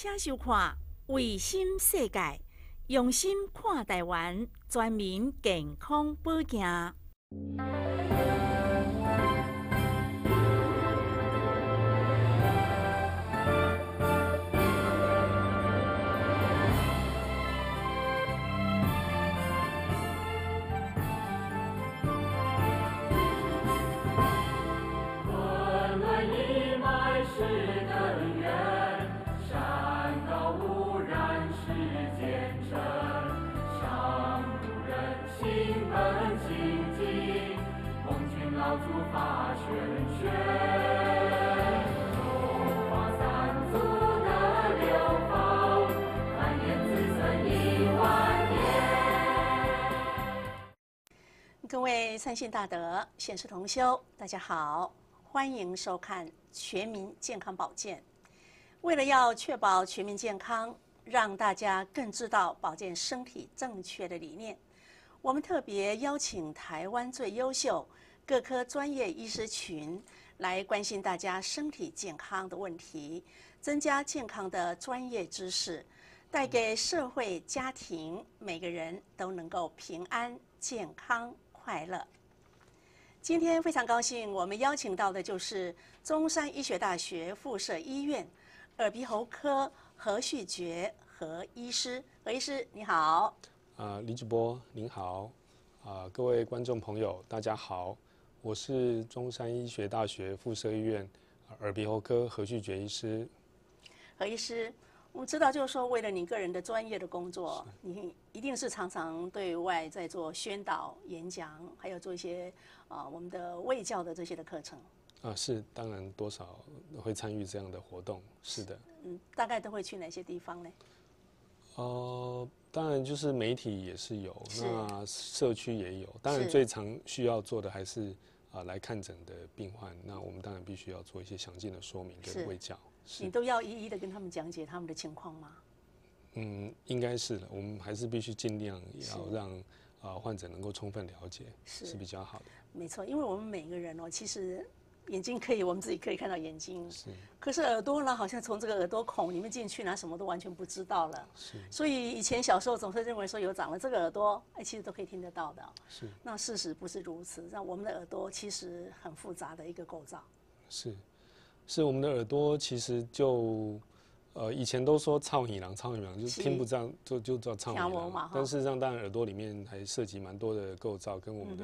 请收看《卫星世界》，用心看台湾全民健康保健。各位善信大德，现世同修，大家好，欢迎收看全民健康保健。为了要确保全民健康，让大家更知道保健身体正确的理念，我们特别邀请台湾最优秀各科专业医师群来关心大家身体健康的问题，增加健康的专业知识，带给社会家庭每个人都能够平安健康。快乐！今天非常高兴，我们邀请到的就是中山医学大学附设医院耳鼻喉科何旭觉何医师。何医师，你好。啊，李主播您好。啊，各位观众朋友，大家好。我是中山医学大学附设医院耳鼻喉科何旭觉医师。何医师。我们知道，就是说，为了你个人的专业的工作，你一定是常常对外在做宣导、演讲，还有做一些啊，我们的卫教的这些的课程。啊，是，当然多少会参与这样的活动，是的。嗯，大概都会去哪些地方呢？呃，当然就是媒体也是有，那社区也有。当然最常需要做的还是啊，来看诊的病患，那我们当然必须要做一些详尽的说明跟卫教。你都要一一的跟他们讲解他们的情况吗？嗯，应该是的。我们还是必须尽量要让啊患者能够充分了解，是比较好的。没错，因为我们每个人哦，其实眼睛可以，我们自己可以看到眼睛。是。可是耳朵呢，好像从这个耳朵孔里面进去呢，什么都完全不知道了。是。所以以前小时候总是认为说有长了这个耳朵，哎，其实都可以听得到的。是。那事实不是如此。那我们的耳朵其实很复杂的一个构造。是。是我们的耳朵，其实就呃以前都说唱女郎唱女郎，就听不这样，就就叫唱女郎。但是让大家耳朵里面还涉及蛮多的构造，跟我们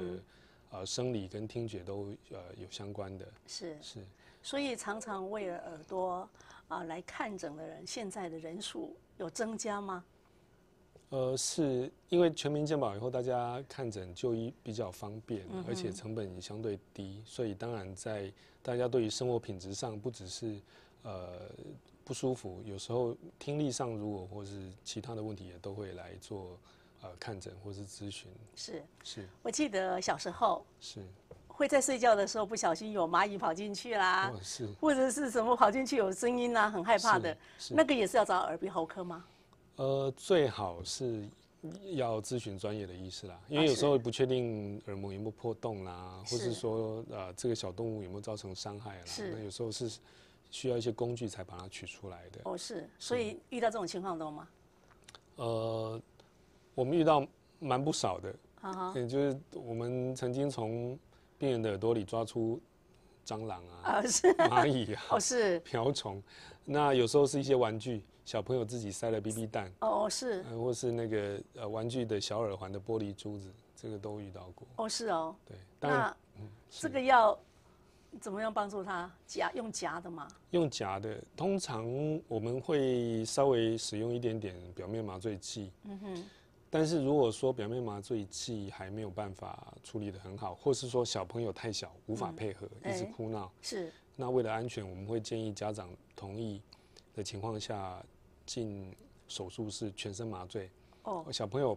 的生理跟听觉都呃有相关的。是是，所以常常为了耳朵啊来看诊的人，现在的人数有增加吗？呃，是因为全民健保以后，大家看诊就医比较方便，而且成本也相对低，所以当然在大家对于生活品质上，不只是呃不舒服，有时候听力上如果或是其他的问题也都会来做呃看诊或是咨询。是是，我记得小时候是会在睡觉的时候不小心有蚂蚁跑进去啦，或者是什么跑进去有声音啦，很害怕的，那个也是要找耳鼻喉科吗？呃，最好是，要咨询专业的医师啦，因为有时候不确定耳膜有没有破洞啦，或是说，呃，这个小动物有没有造成伤害啦。那有时候是需要一些工具才把它取出来的。哦，是。所以遇到这种情况多吗？呃，我们遇到蛮不少的。也、嗯，就是我们曾经从病人的耳朵里抓出蟑螂啊，啊是。蚂蚁啊。哦是。瓢虫，那有时候是一些玩具。小朋友自己塞了 BB 蛋哦，是，或是那个呃玩具的小耳环的玻璃珠子，这个都遇到过哦，是哦，对，当然，这个要怎么样帮助他夹用夹的吗？用夹的，通常我们会稍微使用一点点表面麻醉剂。嗯哼，但是如果说表面麻醉剂还没有办法处理得很好，或是说小朋友太小无法配合，一直哭闹，是，那为了安全，我们会建议家长同意的情况下。进手术室全身麻醉，哦，小朋友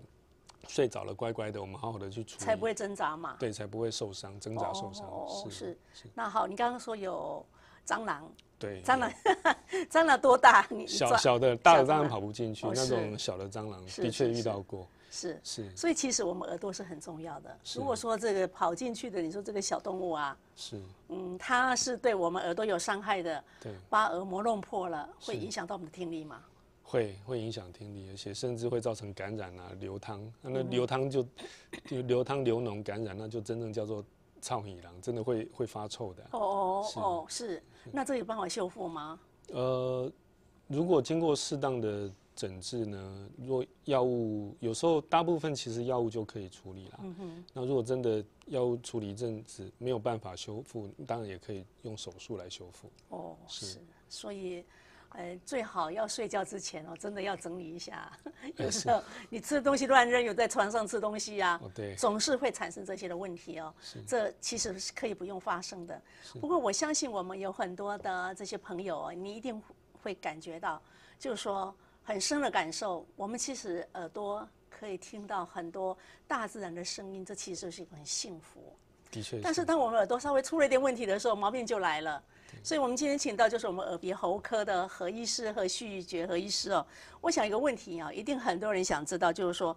睡着了乖乖的，我们好好的去处理，才不会挣扎嘛，对，才不会受伤，挣扎受伤。是，那好，你刚刚说有蟑螂，对，蟑螂，蟑螂多大？你小小的，大的蟑螂跑不进去，那种小的蟑螂的确遇到过。是是，所以其实我们耳朵是很重要的。如果说这个跑进去的，你说这个小动物啊，是，嗯，它是对我们耳朵有伤害的，对，把耳膜弄破了，会影响到我们的听力吗？会会影响听力，而且甚至会造成感染啊，流汤。那流汤就，就流汤流脓感染，那就真正叫做臭米狼，真的会会发臭的。哦哦哦，是。那这有办法修复吗？呃，如果经过适当的诊治呢，若药物有时候大部分其实药物就可以处理了。嗯哼。那如果真的药物处理一阵子没有办法修复，当然也可以用手术来修复。哦，是。所以。呃，最好要睡觉之前哦，真的要整理一下。有时候你吃东西乱扔，有在床上吃东西呀，总是会产生这些的问题哦。这其实是可以不用发生的。不过我相信我们有很多的这些朋友，你一定会感觉到，就是说很深的感受。我们其实耳朵可以听到很多大自然的声音，这其实是一个很幸福。的确。但是当我们耳朵稍微出了点问题的时候，毛病就来了。所以，我们今天请到就是我们耳鼻喉科的何医师和胥玉何医师哦。我想一个问题啊，一定很多人想知道，就是说，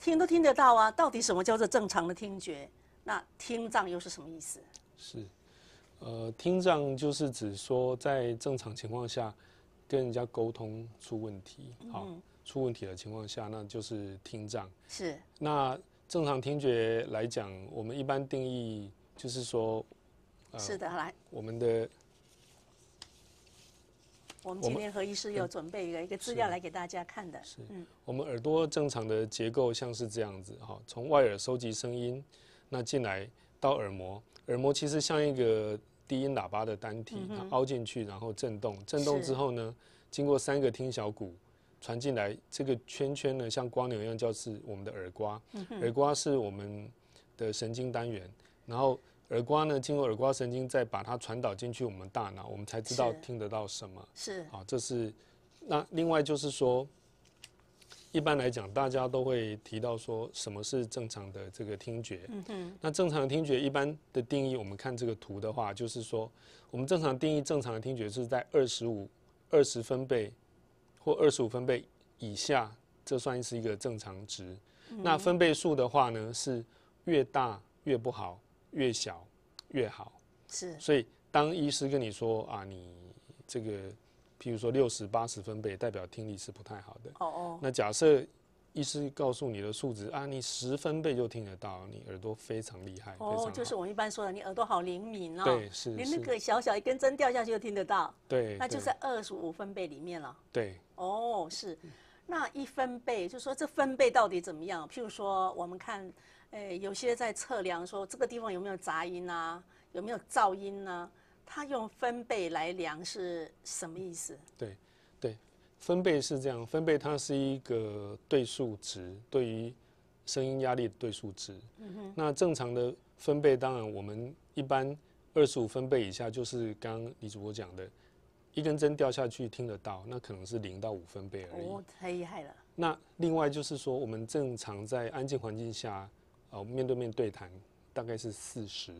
听都听得到啊，到底什么叫做正常的听觉？那听障又是什么意思？是，呃，听障就是指说在正常情况下跟人家沟通出问题，好，出问题的情况下那就是听障。是。那正常听觉来讲，我们一般定义就是说。是的，来。我们的，我们今天何医师有准备一个一个资料来给大家看的。是。嗯。我们耳朵正常的结构像是这样子哈，从外耳收集声音，那进来到耳膜，耳膜其实像一个低音喇叭的单体，它凹进去然后震动，震动之后呢，经过三个听小骨传进来，这个圈圈呢像光牛一样，叫是我们的耳瓜，耳瓜是我们的神经单元，然后。耳瓜呢经过耳瓜神经，再把它传导进去我们大脑，我们才知道听得到什么是。好，这是那另外就是说，一般来讲大家都会提到说什么是正常的这个听觉。嗯哼。那正常的听觉一般的定义，我们看这个图的话，就是说我们正常定义正常的听觉是在二十五二十分贝或二十五分贝以下，这算是一个正常值。那分贝数的话呢，是越大越不好。越小越好，是。所以当医师跟你说啊，你这个，譬如说六十八十分贝，代表听力是不太好的。哦哦。那假设医师告诉你的数值啊，你十分贝就听得到，你耳朵非常厉害。哦，就是我们一般说的，你耳朵好灵敏哦。对，是。连那个小小一根针掉下去就听得到。对。那就在二十五分贝里面了。对。哦，是。那一分贝，就说这分贝到底怎么样？譬如说，我们看。有些在测量说这个地方有没有杂音啊，有没有噪音呢？它用分贝来量是什么意思？对，对，分贝是这样，分贝它是一个对数值，对于声音压力的对数值。嗯哼。那正常的分贝，当然我们一般二十五分贝以下，就是刚刚李主播讲的，一根针掉下去听得到，那可能是零到五分贝而已。哦，太厉害了。那另外就是说，我们正常在安静环境下。哦，面对面对谈大概是四十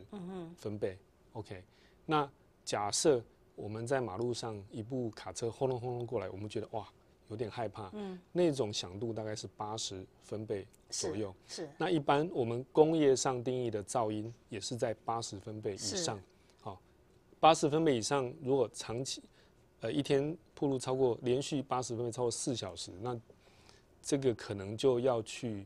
分贝，OK。那假设我们在马路上，一部卡车轰隆轰隆过来，我们觉得哇，有点害怕。嗯，那种响度大概是八十分贝左右。是。那一般我们工业上定义的噪音也是在八十分贝以上。好，八十分贝以上，如果长期，呃，一天铺露超过连续八十分贝超过四小时，那这个可能就要去。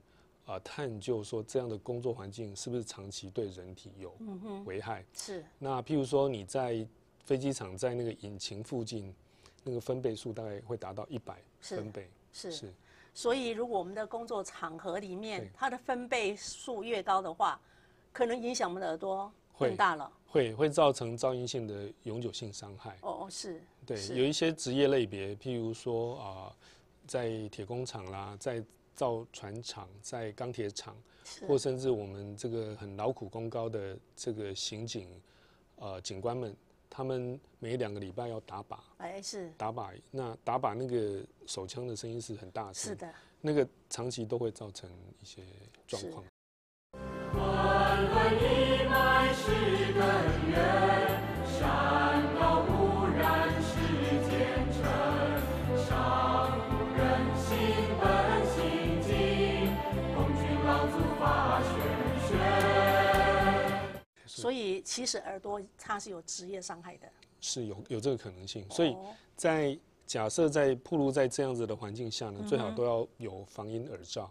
啊，探究说这样的工作环境是不是长期对人体有危害？是。那譬如说你在飞机场，在那个引擎附近，那个分贝数大概会达到一百分贝。是是。所以如果我们的工作场合里面，它的分贝数越高的话，可能影响我们的耳朵更大了。会会造成噪音性的永久性伤害。哦哦，是对。有一些职业类别，譬如说啊，在铁工厂啦，在。造船厂在钢铁厂，或甚至我们这个很劳苦功高的这个刑警，呃，警官们，他们每两个礼拜要打靶，哎，是打靶。那打靶那个手枪的声音是很大声，是的，那个长期都会造成一些状况。所以其实耳朵它是有职业伤害的，是有有这个可能性。所以，在假设在暴露在这样子的环境下，呢，最好都要有防音耳罩，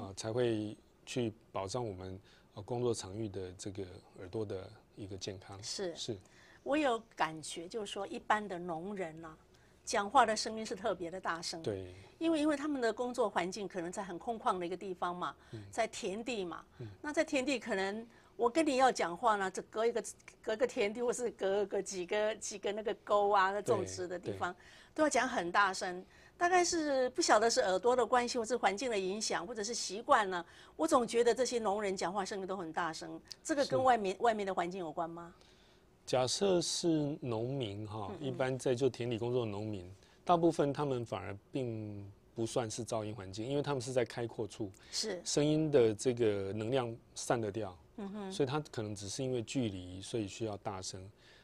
啊，才会去保障我们工作场域的这个耳朵的一个健康。是是，我有感觉，就是说一般的农人呐，讲话的声音是特别的大声，对，因为因为他们的工作环境可能在很空旷的一个地方嘛，在田地嘛，嗯，那在田地可能。我跟你要讲话呢，这隔一个隔个田地，或是隔隔几个几个那个沟啊，那种植的地方，都要讲很大声。大概是不晓得是耳朵的关系，或是环境的影响，或者是习惯呢？我总觉得这些农人讲话声音都很大声，这个跟外面外面的环境有关吗？假设是农民哈，一般在做田里工作的农民，大部分他们反而并不算是噪音环境，因为他们是在开阔处，是声音的这个能量散得掉。嗯哼，所以他可能只是因为距离，所以需要大声，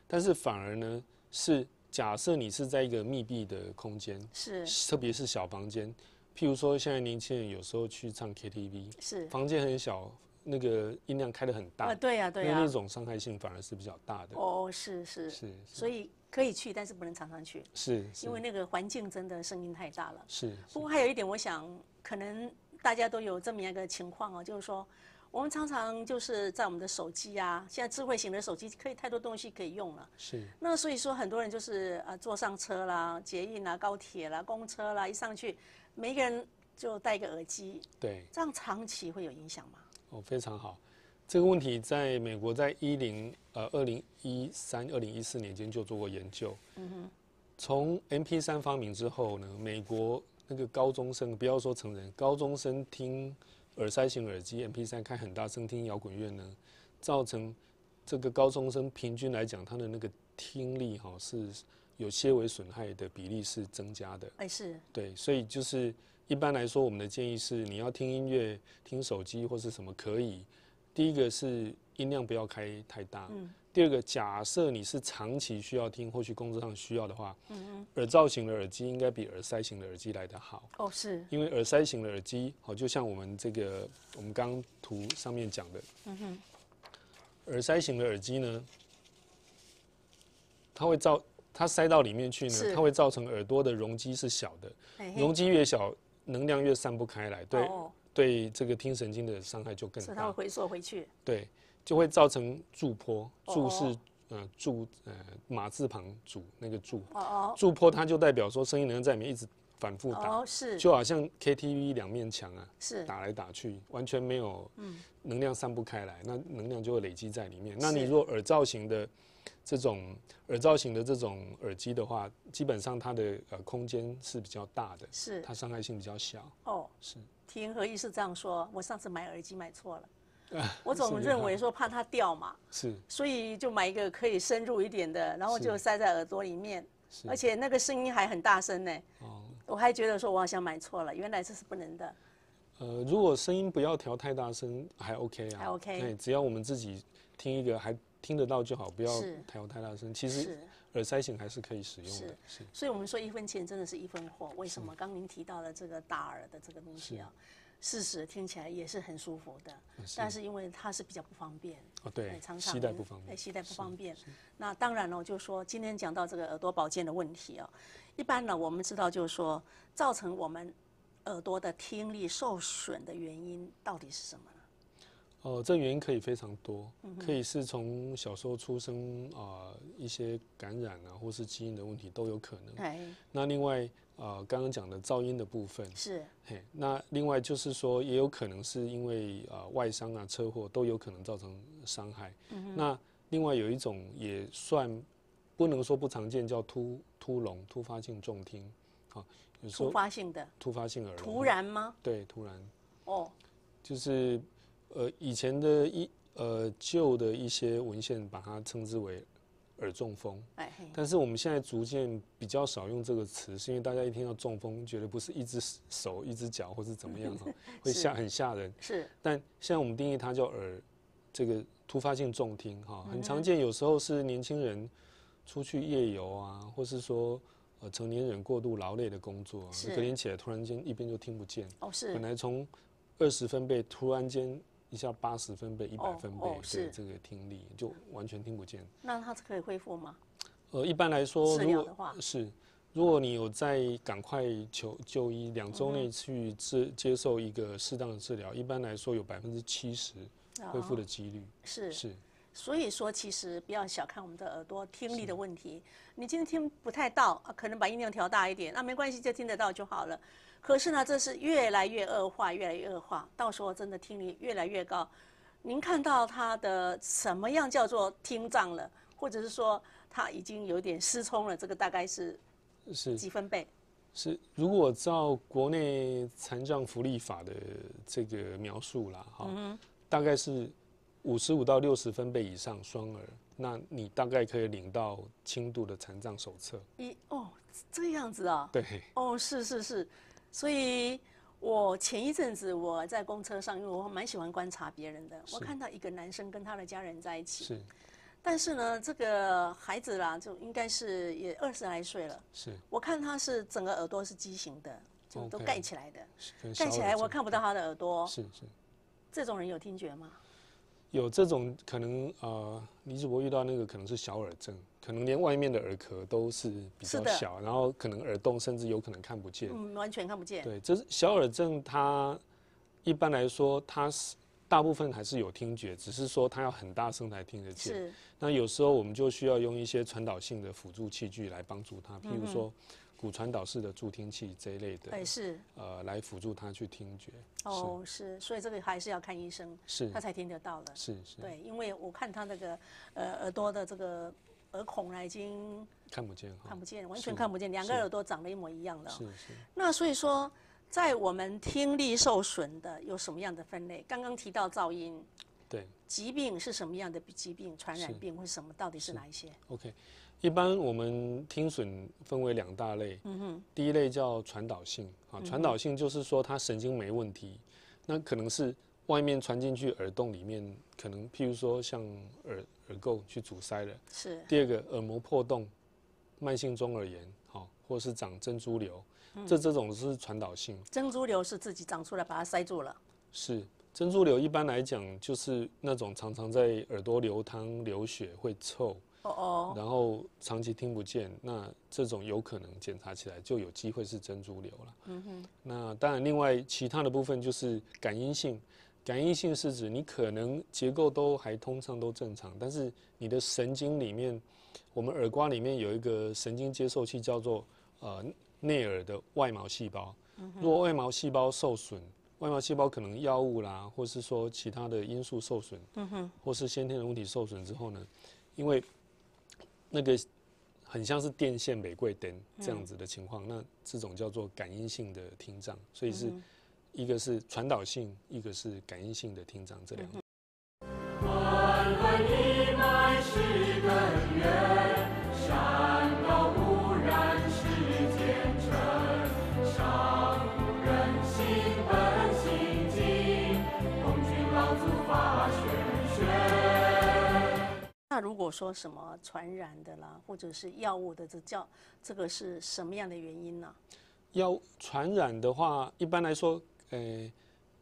但是反而呢，是假设你是在一个密闭的空间，是，特别是小房间，譬如说现在年轻人有时候去唱 KTV，是，房间很小，那个音量开的很大，对呀对呀，那那种伤害性反而是比较大的。哦是是是，所以可以去，但是不能常常去。是，因为那个环境真的声音太大了。是。不过还有一点，我想可能大家都有这么样一个情况哦，就是说。我们常常就是在我们的手机啊，现在智慧型的手机可以太多东西可以用了。是。那所以说，很多人就是啊，坐上车啦、捷运啦、高铁啦、公车啦，一上去，每一个人就戴一个耳机。对。这样长期会有影响吗？哦，非常好。这个问题在美国在一零呃二零一三、二零一四年间就做过研究。嗯哼。从 MP 三发明之后呢，美国那个高中生不要说成人，高中生听。耳塞型耳机、MP3 开很大声听摇滚乐呢，造成这个高中生平均来讲，他的那个听力哈是有些微损害的比例是增加的。哎，是对，所以就是一般来说，我们的建议是，你要听音乐、听手机或是什么可以，第一个是音量不要开太大。第二个，假设你是长期需要听，或许工作上需要的话，耳罩型的耳机应该比耳塞型的耳机来得好哦。是，因为耳塞型的耳机，好，就像我们这个我们刚图上面讲的，耳塞型的耳机呢，它会造它塞到里面去呢，它会造成耳朵的容积是小的，容积越小，能量越散不开来，对对，这个听神经的伤害就更大，它会回缩回去。对。就会造成柱坡，柱是呃柱呃马字旁驻那个哦，柱坡它就代表说声音能量在里面一直反复打，是，就好像 KTV 两面墙啊，是打来打去，完全没有，能量散不开来，那能量就会累积在里面。那你如果耳造型的这种耳造型的这种耳机的话，基本上它的呃空间是比较大的，是，它伤害性比较小。哦，是。听何意是这样说，我上次买耳机买错了。我总认为说怕它掉嘛，是，所以就买一个可以深入一点的，然后就塞在耳朵里面，而且那个声音还很大声呢。哦，我还觉得说我好像买错了，原来这是不能的。呃，如果声音不要调太大声，还 OK 啊，还 OK。对，只要我们自己听一个还听得到就好，不要调太大声。其实耳塞型还是可以使用的。是，所以我们说一分钱真的是一分货。为什么？刚您提到了这个大耳的这个东西啊。事实听起来也是很舒服的，但是因为它是比较不方便哦，对，常常系带不方便，系带不方便。那当然了，就是说今天讲到这个耳朵保健的问题哦，一般呢，我们知道就是说，造成我们耳朵的听力受损的原因到底是什么呢？哦，这原因可以非常多，可以是从小时候出生啊，一些感染啊，或是基因的问题都有可能。那另外。呃，刚刚讲的噪音的部分是，嘿，那另外就是说，也有可能是因为呃外伤啊、车祸都有可能造成伤害。嗯那另外有一种也算不能说不常见，叫突突聋、突发性重听。啊，突发性的。突发性耳聋。突然吗？对，突然。哦。就是呃，以前的一呃旧的一些文献把它称之为。耳中风，哎，但是我们现在逐渐比较少用这个词，是因为大家一听到中风，觉得不是一只手、一只脚，或是怎么样哈，会吓很吓人。是，但在我们定义它叫耳，这个突发性重听哈，很常见。有时候是年轻人出去夜游啊，或是说呃成年人过度劳累的工作，啊。隔天起来突然间一边就听不见。哦，是。本来从二十分贝突然间。一下八十分贝，一百分贝，对这个听力就完全听不见。那它是可以恢复吗？呃，一般来说，如果是如果你有在赶快求就医，两周内去治接受一个适当的治疗，一般来说有百分之七十恢复的几率。是是，所以说其实不要小看我们的耳朵听力的问题。你今天听不太到，啊、可能把音量调大一点，那没关系，就听得到就好了。可是呢，这是越来越恶化，越来越恶化。到时候真的听力越来越高，您看到他的什么样叫做听障了，或者是说他已经有点失聪了？这个大概是是几分贝？是，如果照国内残障福利法的这个描述啦，哈，大概是五十五到六十分贝以上双耳，那你大概可以领到轻度的残障手册。咦，哦，这样子啊？对。哦，是是是。所以，我前一阵子我在公车上，因为我蛮喜欢观察别人的。我看到一个男生跟他的家人在一起，是。但是呢，这个孩子啦，就应该是也二十来岁了。是。我看他是整个耳朵是畸形的，就都盖起来的。盖起来我看不到他的耳朵。是是。这种人有听觉吗？有这种可能呃，李主播遇到那个可能是小耳症，可能连外面的耳壳都是比较小，然后可能耳洞甚至有可能看不见。嗯，完全看不见。对，这是小耳症，它一般来说它是大部分还是有听觉，只是说它要很大声才听得见。是。那有时候我们就需要用一些传导性的辅助器具来帮助它，譬如说。骨传导式的助听器这一类的，哎是，呃，来辅助他去听觉。哦，是，所以这个还是要看医生，是他才听得到的。是是。对，因为我看他那个呃耳朵的这个耳孔啊，已经看不见，看不见，完全看不见。两个耳朵长得一模一样的。是是。那所以说，在我们听力受损的有什么样的分类？刚刚提到噪音，对，疾病是什么样的疾病？传染病或什么？到底是哪一些？OK。一般我们听损分为两大类，第一类叫传导性啊，传导性就是说它神经没问题，那可能是外面传进去耳洞里面可能，譬如说像耳耳垢去阻塞了，是第二个耳膜破洞，慢性中耳炎，好或是长珍珠瘤，这这种是传导性。珍珠瘤是自己长出来把它塞住了，是珍珠瘤一般来讲就是那种常常在耳朵流汤流血会臭。哦哦，然后长期听不见，那这种有可能检查起来就有机会是真珠瘤了。嗯哼，那当然，另外其他的部分就是感应性，感应性是指你可能结构都还通畅都正常，但是你的神经里面，我们耳瓜里面有一个神经接受器叫做呃内耳的外毛细胞。嗯果若外毛细胞受损，外毛细胞可能药物啦，或是说其他的因素受损，嗯哼，或是先天的问题受损之后呢，因为那个很像是电线玫瑰灯这样子的情况，那这种叫做感应性的听障，所以是一个是传导性，一个是感应性的听障，这两个。说什么传染的啦，或者是药物的，这叫这个是什么样的原因呢？要传染的话，一般来说，呃，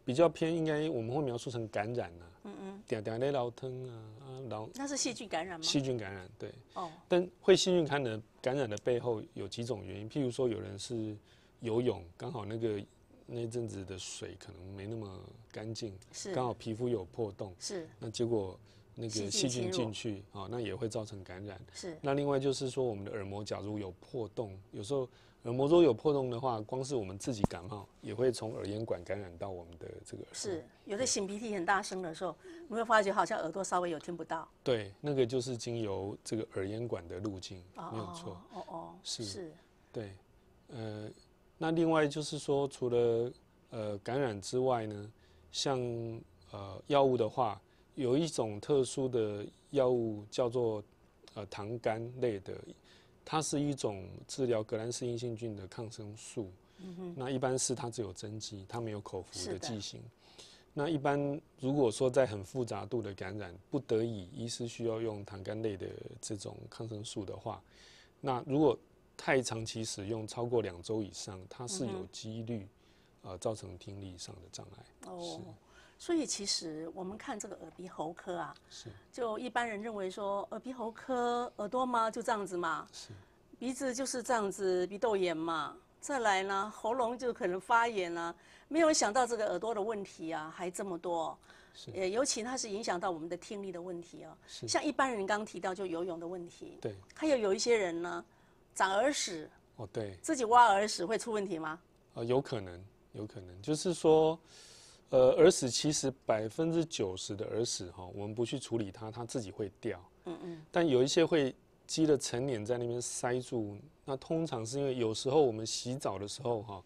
比较偏应该我们会描述成感染啊，嗯嗯。点点类老疼啊啊后那是细菌感染吗？细菌感染，对。哦。但会细菌感染感染的背后有几种原因，譬如说有人是游泳，刚好那个那阵子的水可能没那么干净，是。刚好皮肤有破洞，是。那结果。那个细菌进去啊，那也会造成感染。是。那另外就是说，我们的耳膜假如有破洞，有时候耳膜如果有破洞的话，光是我们自己感冒，也会从耳咽管感染到我们的这个。是。有的擤鼻涕很大声的时候，你会发觉好像耳朵稍微有听不到。对，那个就是经由这个耳咽管的路径，没有错。哦哦。是。是。对。呃，那另外就是说，除了呃感染之外呢，像呃药物的话。有一种特殊的药物叫做呃糖苷类的，它是一种治疗格兰氏阴性菌的抗生素。嗯那一般是它只有针剂，它没有口服的剂型。那一般如果说在很复杂度的感染，不得已医师需要用糖苷类的这种抗生素的话，那如果太长期使用超过两周以上，它是有几率呃造成听力上的障碍。哦。所以其实我们看这个耳鼻喉科啊，是就一般人认为说耳鼻喉科耳朵嘛就这样子嘛，是鼻子就是这样子鼻窦炎嘛，再来呢喉咙就可能发炎了，没有想到这个耳朵的问题啊还这么多，是，尤其它是影响到我们的听力的问题哦，是像一般人刚刚提到就游泳的问题，对，还有有一些人呢长耳屎，哦对，自己挖耳屎会出问题吗？呃，有可能，有可能，就是说。呃，耳屎其实百分之九十的耳屎哈，我们不去处理它，它自己会掉。嗯嗯。但有一些会积了成年在那边塞住，那通常是因为有时候我们洗澡的时候哈，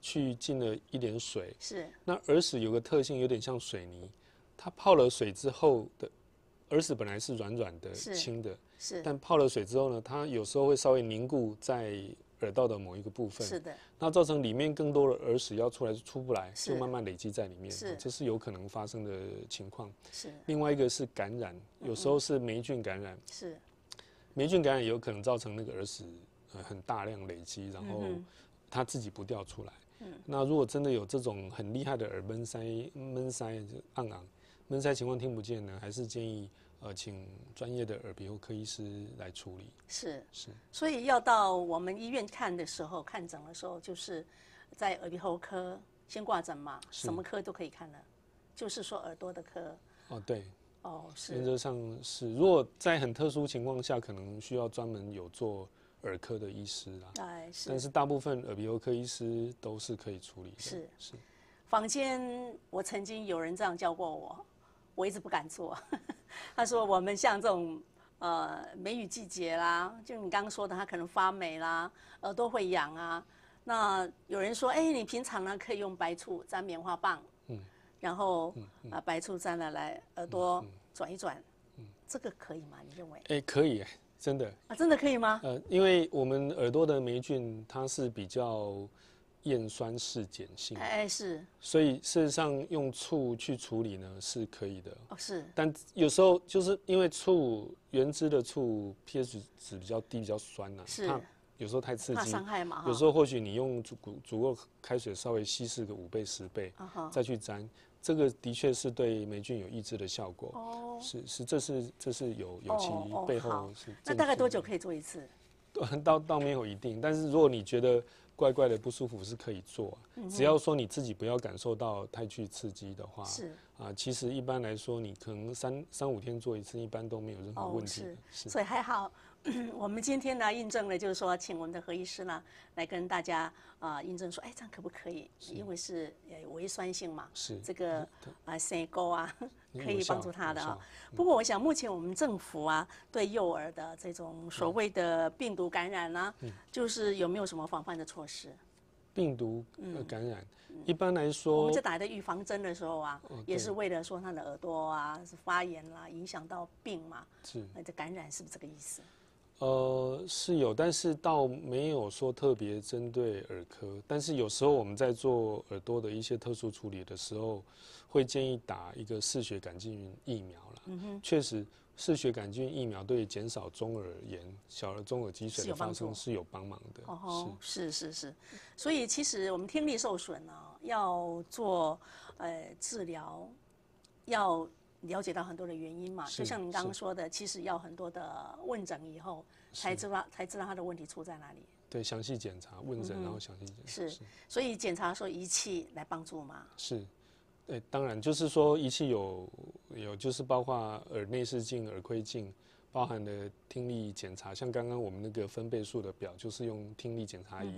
去进了一点水。是。那耳屎有个特性，有点像水泥，它泡了水之后的耳屎本来是软软的、轻的，是。但泡了水之后呢，它有时候会稍微凝固在。耳道的某一个部分，是的，那造成里面更多的耳屎要出来就出不来，就慢慢累积在里面，是，这是有可能发生的情况。是，另外一个是感染，有时候是霉菌感染，是，霉菌感染有可能造成那个耳屎很大量累积，然后它自己不掉出来。嗯，那如果真的有这种很厉害的耳闷塞、闷塞就暗昂、闷塞情况听不见呢，还是建议。呃，请专业的耳鼻喉科医师来处理。是是，所以要到我们医院看的时候，看诊的时候，就是在耳鼻喉科先挂诊嘛，什么科都可以看的，就是说耳朵的科。哦，对，哦，是。原则上是，如果在很特殊情况下，可能需要专门有做耳科的医师啊。对，是。但是大部分耳鼻喉科医师都是可以处理。是是，坊间我曾经有人这样教过我，我一直不敢做。他说：“我们像这种，呃，梅雨季节啦，就你刚刚说的，它可能发霉啦，耳朵会痒啊。那有人说，哎，你平常呢可以用白醋沾棉花棒，嗯，然后啊，白醋沾了来耳朵转一转，嗯，这个可以吗？你认为？哎，可以，真的啊，真的可以吗？呃，因为我们耳朵的霉菌它是比较。”盐酸是碱性，哎是，所以事实上用醋去处理呢是可以的，哦是，但有时候就是因为醋原汁的醋 pH 值比较低，比较酸呐，是，有时候太刺激，伤害嘛，有时候或许你用煮煮够开水稍微稀释个五倍十倍再去沾，这个的确是对霉菌有抑制的效果，哦，是是，这是这是有有其背后是，那大概多久可以做一次？倒 倒没有一定，但是如果你觉得。怪怪的不舒服是可以做，只要说你自己不要感受到太去刺激的话，是啊，其实一般来说，你可能三三五天做一次，一般都没有任何问题，是，所以还好。我们今天呢，印证了，就是说，请我们的何医师呢，来跟大家啊，印证说，哎，这样可不可以？因为是呃，微酸性嘛，是这个啊，腺沟啊，可以帮助他的啊。不过我想，目前我们政府啊，对幼儿的这种所谓的病毒感染呢，就是有没有什么防范的措施？病毒感染，一般来说，我们在打的预防针的时候啊，也是为了说他的耳朵啊是发炎啦，影响到病嘛，是那这感染是不是这个意思？呃，是有，但是倒没有说特别针对耳科。但是有时候我们在做耳朵的一些特殊处理的时候，会建议打一个嗜血杆菌疫苗了。嗯哼，确实，嗜血杆菌疫苗对减少中耳炎、小儿中耳积水的发生是有帮忙的。哦，是是是，所以其实我们听力受损呢，要做呃治疗要。了解到很多的原因嘛，就像您刚刚说的，其实要很多的问诊以后才知道才知道他的问题出在哪里。对，详细检查、问诊，然后详细检查。是，所以检查说仪器来帮助吗？是，哎，当然就是说仪器有有，就是包括耳内视镜、耳窥镜，包含的听力检查，像刚刚我们那个分贝数的表，就是用听力检查仪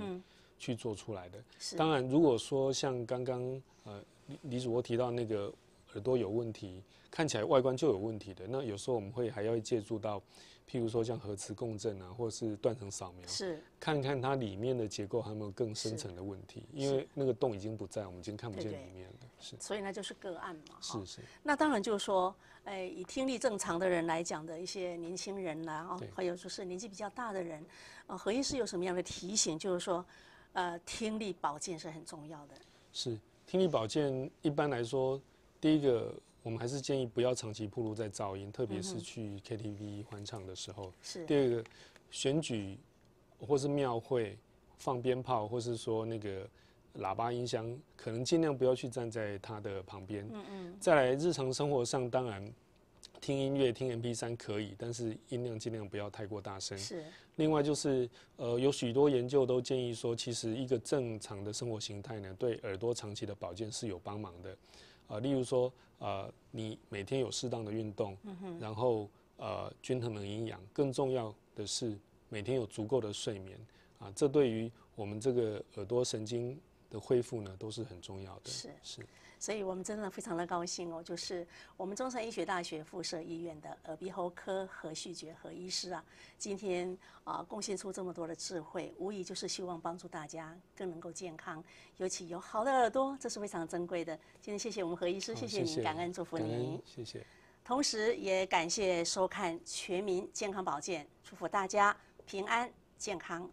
去做出来的。是，当然，如果说像刚刚呃李李主播提到那个。耳朵有问题，看起来外观就有问题的，那有时候我们会还要借助到，譬如说像核磁共振啊，或者是断层扫描，是看看它里面的结构有没有更深层的问题，因为那个洞已经不在，我们已经看不见里面了，是。所以那就是个案嘛，是是。那当然就是说，哎，以听力正常的人来讲的一些年轻人呢，哦，还有就是年纪比较大的人，啊，何医师有什么样的提醒？就是说，呃，听力保健是很重要的。是，听力保健一般来说。第一个，我们还是建议不要长期暴露在噪音，特别是去 KTV 欢唱的时候。是。第二个，选举或是庙会放鞭炮，或是说那个喇叭音箱，可能尽量不要去站在它的旁边。嗯嗯。再来，日常生活上当然听音乐、听 MP3 可以，但是音量尽量不要太过大声。是。另外就是，呃，有许多研究都建议说，其实一个正常的生活形态呢，对耳朵长期的保健是有帮忙的。啊，例如说，呃，你每天有适当的运动，然后呃，均衡的营养，更重要的是每天有足够的睡眠，啊，这对于我们这个耳朵神经的恢复呢，都是很重要的。是是。所以我们真的非常的高兴哦，就是我们中山医学大学附设医院的耳鼻喉科何旭觉何医师啊，今天啊贡献出这么多的智慧，无疑就是希望帮助大家更能够健康，尤其有好的耳朵，这是非常珍贵的。今天谢谢我们何医师，谢谢您，感恩祝福您，谢谢。同时也感谢收看《全民健康保健》，祝福大家平安健康。